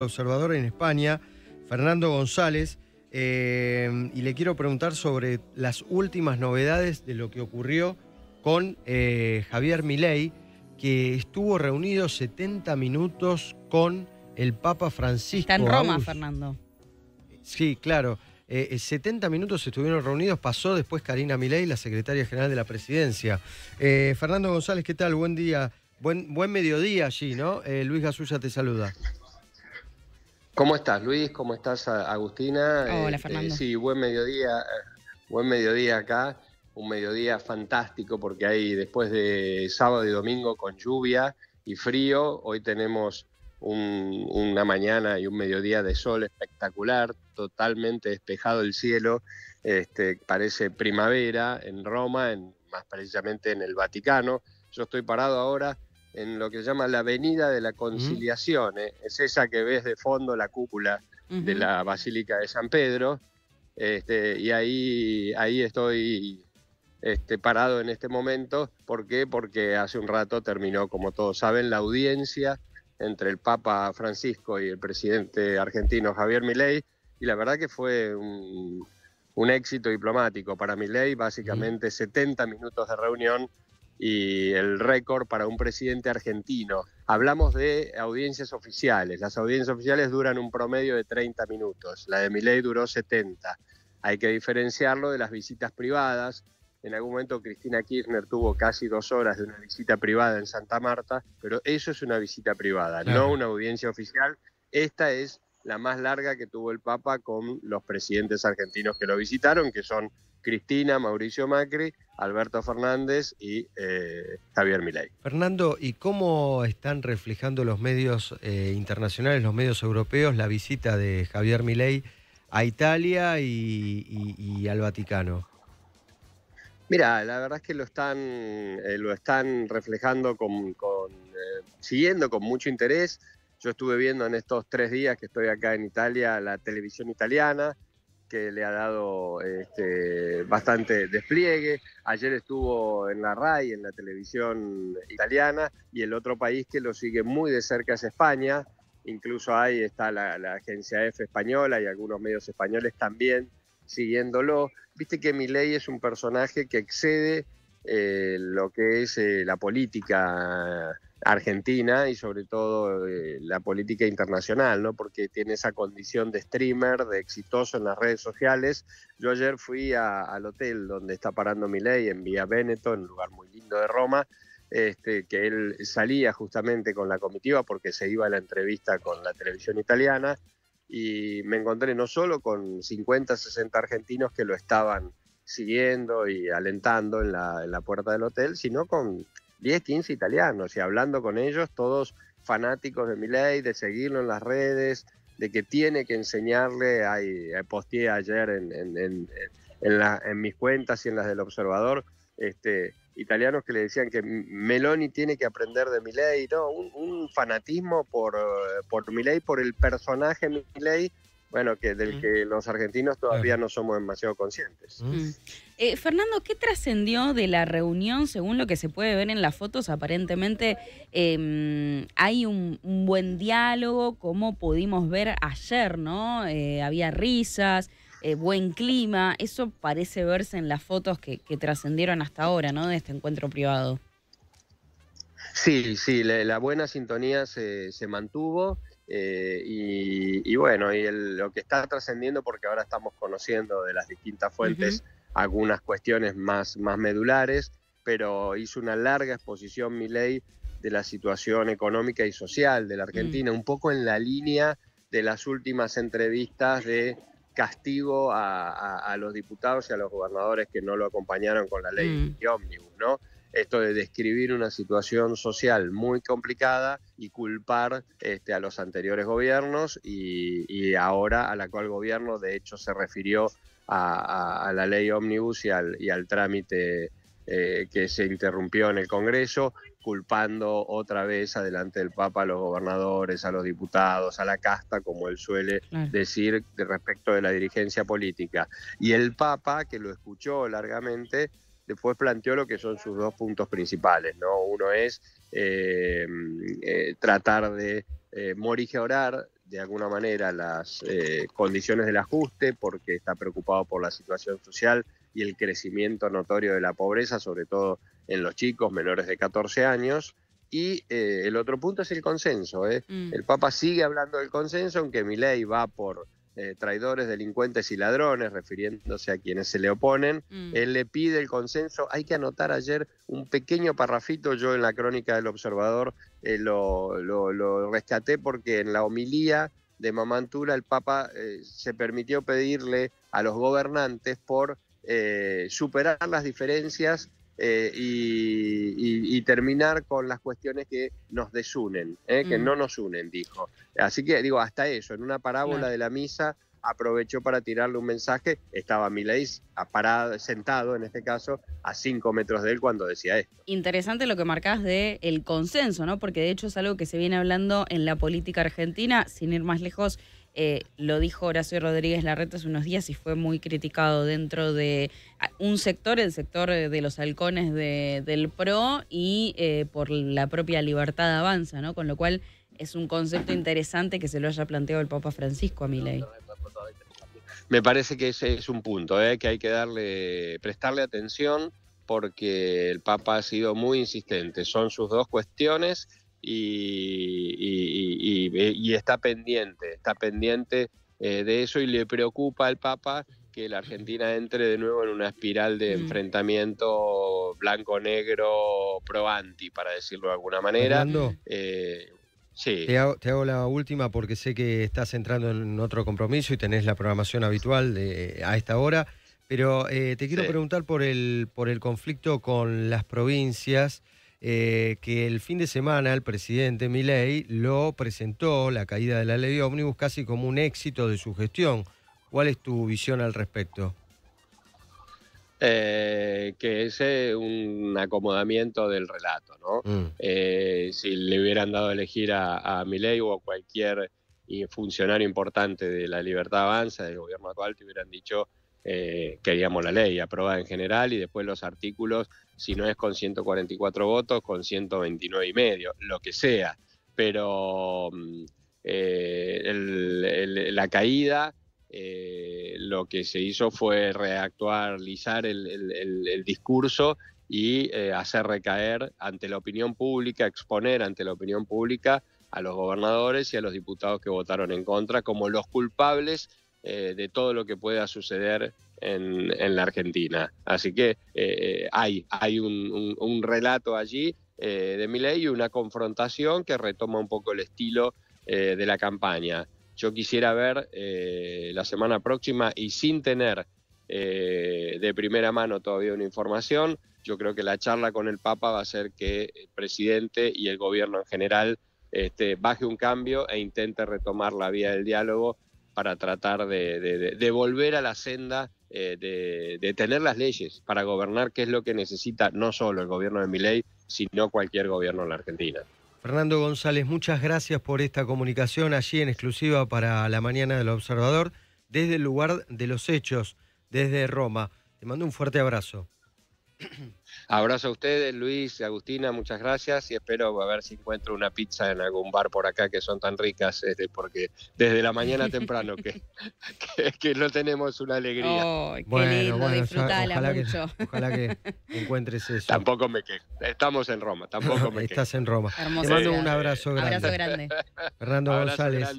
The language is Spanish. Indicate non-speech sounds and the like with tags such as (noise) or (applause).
observador en España, Fernando González, eh, y le quiero preguntar sobre las últimas novedades de lo que ocurrió con eh, Javier Milei, que estuvo reunido 70 minutos con el Papa Francisco. Está en Roma, Fernando. Sí, claro. 70 eh, minutos estuvieron reunidos, pasó después Karina Milei, la secretaria general de la presidencia. Fernando González, ¿qué tal? Buen día, buen, buen mediodía allí, ¿no? Luis Gasulla te saluda. ¿Cómo estás, Luis? ¿Cómo estás, Agustina? Hola, este, sí, buen mediodía, eh, buen mediodía acá, un mediodía fantástico porque hay después de sábado y domingo con lluvia y frío, hoy tenemos una mañana y un mediodía de sol espectacular, totalmente despejado el cielo, este, parece primavera en Roma, en, más precisamente en el Vaticano. Yo estoy parado ahora en lo que se llama la Avenida de la Conciliación. Eh, es esa que ves de fondo la cúpula de la Basílica de San Pedro. Este, y ahí, ahí estoy este, parado en este momento. ¿Por qué? Porque hace un rato terminó, como todos saben, la audiencia entre el Papa Francisco y el presidente argentino Javier Milei. Y la verdad que fue un, éxito diplomático para Milei, básicamente 70 minutos de reunión y el récord para un presidente argentino. Hablamos de audiencias oficiales. Las audiencias oficiales duran un promedio de 30 minutos. La de Milei duró 70. Hay que diferenciarlo de las visitas privadas. En algún momento Cristina Kirchner tuvo casi dos horas de una visita privada en Santa Marta, pero eso es una visita privada, no una audiencia oficial. Esta es la más larga que tuvo el Papa con los presidentes argentinos que lo visitaron, que son Cristina, Mauricio Macri, Alberto Fernández y eh, Javier Milei. Fernando, ¿y cómo están reflejando los medios eh, internacionales, los medios europeos, la visita de Javier Milei a Italia y, al Vaticano? Mira, la verdad es que lo están, eh, lo están reflejando con, siguiendo con mucho interés. Yo estuve viendo en estos tres días que estoy acá en Italia la televisión italiana, que le ha dado este, bastante despliegue. Ayer estuvo en la RAI, en la televisión italiana, y el otro país que lo sigue muy de cerca es España. Incluso ahí está la, agencia F española y algunos medios españoles también siguiéndolo. Viste que Milei es un personaje que excede eh, lo que es eh, la política Argentina y sobre todo eh, la política internacional, ¿no? Porque tiene esa condición de streamer, de exitoso en las redes sociales. Yo ayer fui al hotel donde está parando Milei en Vía Veneto, en un lugar muy lindo de Roma, este, que él salía justamente con la comitiva porque se iba a la entrevista con la televisión italiana y me encontré no solo con 50, 60 argentinos que lo estaban siguiendo y alentando en la puerta del hotel, sino con 10, 15 italianos y hablando con ellos, todos fanáticos de ley, de seguirlo en las redes, de que tiene que enseñarle, ahí eh, posteé ayer en, en, mis cuentas y en las del observador, este, italianos que le decían que Meloni tiene que aprender de Milei, no, un, fanatismo por, eh, por ley por el personaje Milei bueno, que del que los argentinos todavía no somos demasiado conscientes. Mm. Mm. Eh, Fernando, ¿qué trascendió de la reunión? Según lo que se puede ver en las fotos, aparentemente em, hay un, buen diálogo, como pudimos ver ayer, ¿no? Eh, había risas, eh, buen clima, eso parece verse en las fotos que trascendieron hasta ahora, ¿no? De este encuentro privado. Sí, sí, la, buena sintonía se, mantuvo eh, y, bueno, y lo que está trascendiendo, porque ahora estamos conociendo de las distintas fuentes algunas cuestiones más, más medulares, pero hizo una larga exposición mi ley, de la situación económica y social de la mm. Argentina, un poco en la línea de las últimas entrevistas de castigo a, los diputados y a los gobernadores que no lo acompañaron con la ley mm. de ¿no? esto de describir una situación social muy complicada y culpar este, a los anteriores gobiernos y, y ahora al actual gobierno de hecho se refirió a, la ley ómnibus y al, trámite eh, que se interrumpió en el Congreso, culpando otra vez adelante del Papa a los gobernadores, a los diputados, a la casta, como él suele decir respecto de la dirigencia política. Y el Papa, que lo escuchó largamente, después planteó lo que son sus dos puntos principales, ¿no? Uno es eh, eh, tratar de eh, morigerar de alguna manera las eh, condiciones del ajuste, porque está preocupado por la situación social y el crecimiento notorio de la pobreza, sobre todo en los chicos menores de 14 años. Y el otro punto es el consenso. Mm. El Papa sigue hablando del consenso, aunque mi ley va por eh, traidores, delincuentes y ladrones, refiriéndose a quienes se le oponen, mm. él le pide el consenso. Hay que anotar ayer un pequeño parrafito, yo en la crónica del observador eh, lo, rescaté porque en la homilía de Mamantura el Papa eh, se permitió pedirle a los gobernantes por superar las diferencias eh, y, terminar con las cuestiones que nos desunen, eh, que mm. no nos unen, dijo. Así que digo, hasta eso, en una parábola de la misa aprovechó para tirarle un mensaje, estaba Milei parado, sentado en este caso, a cinco metros de él cuando decía esto. Interesante lo que marcás de el consenso, ¿no? Porque de hecho es algo que se viene hablando en la política argentina, sin ir más lejos, eh, lo dijo Horacio Rodríguez Larreta hace unos días y fue muy criticado dentro de un sector, el sector de los halcones del PRO y eh, por la propia libertad avanza, ¿no? Con lo cual es un concepto interesante que se lo haya planteado el Papa Francisco a mi ley. Me parece que ese es un punto ¿eh? que hay que darle, prestarle atención porque el Papa ha sido muy insistente. Son sus dos cuestiones y está pendiente pendiente eh, de eso y le preocupa al Papa que la Argentina entre de nuevo en una espiral de mm. enfrentamiento blanco-negro pro-anti, para decirlo de alguna manera. Eh, te hago, la última porque sé que estás entrando en otro compromiso y tenés la programación habitual de, a esta hora, pero eh, te quiero preguntar por el, por el conflicto con las provincias. Eh, que el fin de semana el presidente Milei lo presentó, la caída de la ley de ómnibus, casi como un éxito de su gestión. ¿Cuál es tu visión al respecto? Eh, que es un acomodamiento del relato, ¿no? Mm. Eh, si le hubieran dado a elegir a, a Milei o a cualquier funcionario importante de la libertad avanza del gobierno actual, te hubieran dicho eh, queríamos la ley aprobada en general y después los artículos, si no es con 144 votos, con 129 y medio, lo que sea. Pero mm, eh, la caída eh, lo que se hizo fue reactualizar el, discurso y hacer recaer ante la opinión pública, exponer ante la opinión pública a los gobernadores y a los diputados que votaron en contra como los culpables eh, de todo lo que pueda suceder en, la Argentina. Así que eh, eh, hay, un, relato allí de de Milei y una confrontación que retoma un poco el estilo de la campaña. Yo quisiera ver la semana próxima y sin tener de primera mano todavía una información, yo creo que la charla con el Papa va a ser que el presidente y el gobierno en general este, baje un cambio e intente retomar la vía del diálogo para tratar de, volver a la senda eh, de, de, tener las leyes para gobernar, que es lo que necesita no solo el gobierno de Miley, sino cualquier gobierno en la Argentina. Fernando González, muchas gracias por esta comunicación allí en exclusiva para la mañana del Observador, desde el lugar de los hechos, desde Roma. Te mando un fuerte abrazo. Abrazo a ustedes, Luis, y Agustina, muchas gracias y espero a ver si encuentro una pizza en algún bar por acá que son tan ricas, este, porque desde la mañana temprano que, (laughs) que, no tenemos una alegría. Oh, qué bueno, lindo, bueno, mucho. ojalá que encuentres eso. Tampoco me quejo. Estamos en Roma, tampoco (laughs) me Estás en Roma. Te mando un abrazo grande. Abrazo grande. Fernando González.